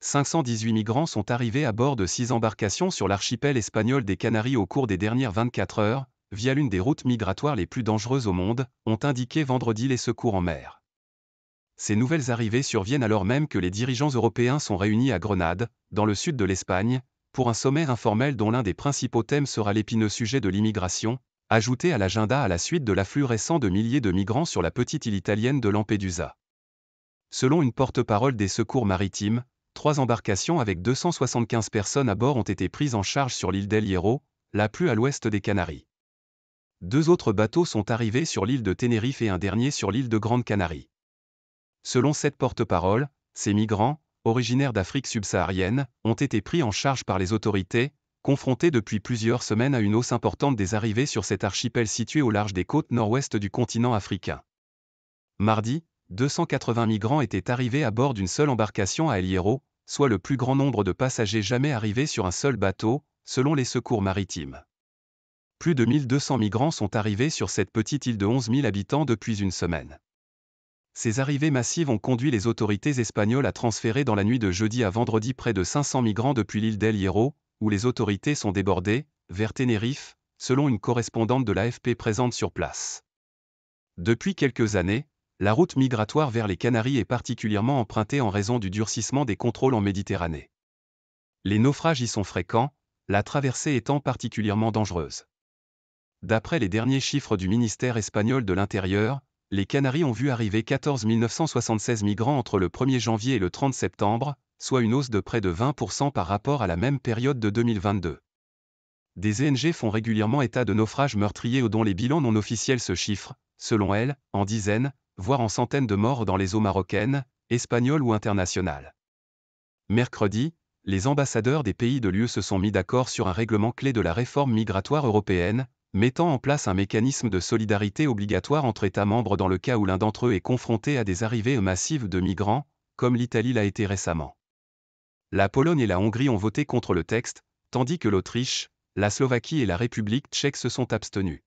518 migrants sont arrivés à bord de six embarcations sur l'archipel espagnol des Canaries au cours des dernières 24 heures, via l'une des routes migratoires les plus dangereuses au monde, ont indiqué vendredi les secours en mer. Ces nouvelles arrivées surviennent alors même que les dirigeants européens sont réunis à Grenade, dans le sud de l'Espagne, pour un sommet informel dont l'un des principaux thèmes sera l'épineux sujet de l'immigration, ajouté à l'agenda à la suite de l'afflux récent de milliers de migrants sur la petite île italienne de Lampedusa. Selon une porte-parole des secours maritimes, trois embarcations avec 275 personnes à bord ont été prises en charge sur l'île d'El Hierro, la plus à l'ouest des Canaries. Deux autres bateaux sont arrivés sur l'île de Tenerife et un dernier sur l'île de Grande Canarie. Selon cette porte-parole, ces migrants, originaires d'Afrique subsaharienne, ont été pris en charge par les autorités, confrontés depuis plusieurs semaines à une hausse importante des arrivées sur cet archipel situé au large des côtes nord-ouest du continent africain. Mardi, 280 migrants étaient arrivés à bord d'une seule embarcation à El Hierro, soit le plus grand nombre de passagers jamais arrivés sur un seul bateau, selon les secours maritimes. Plus de 1200 migrants sont arrivés sur cette petite île de 11 000 habitants depuis une semaine. Ces arrivées massives ont conduit les autorités espagnoles à transférer dans la nuit de jeudi à vendredi près de 500 migrants depuis l'île d'El Hierro, où les autorités sont débordées, vers Tenerife, selon une correspondante de l'AFP présente sur place. Depuis quelques années, la route migratoire vers les Canaries est particulièrement empruntée en raison du durcissement des contrôles en Méditerranée. Les naufrages y sont fréquents, la traversée étant particulièrement dangereuse. D'après les derniers chiffres du ministère espagnol de l'Intérieur, les Canaries ont vu arriver 14 976 migrants entre le 1er janvier et le 30 septembre, soit une hausse de près de 20% par rapport à la même période de 2022. Des ENG font régulièrement état de naufrages meurtriers dont les bilans non officiels se chiffrent, selon elles, en dizaines, voire en centaines de morts dans les eaux marocaines, espagnoles ou internationales. Mercredi, les ambassadeurs des pays de l'UE se sont mis d'accord sur un règlement clé de la réforme migratoire européenne, mettant en place un mécanisme de solidarité obligatoire entre États membres dans le cas où l'un d'entre eux est confronté à des arrivées massives de migrants, comme l'Italie l'a été récemment. La Pologne et la Hongrie ont voté contre le texte, tandis que l'Autriche, la Slovaquie et la République tchèque se sont abstenues.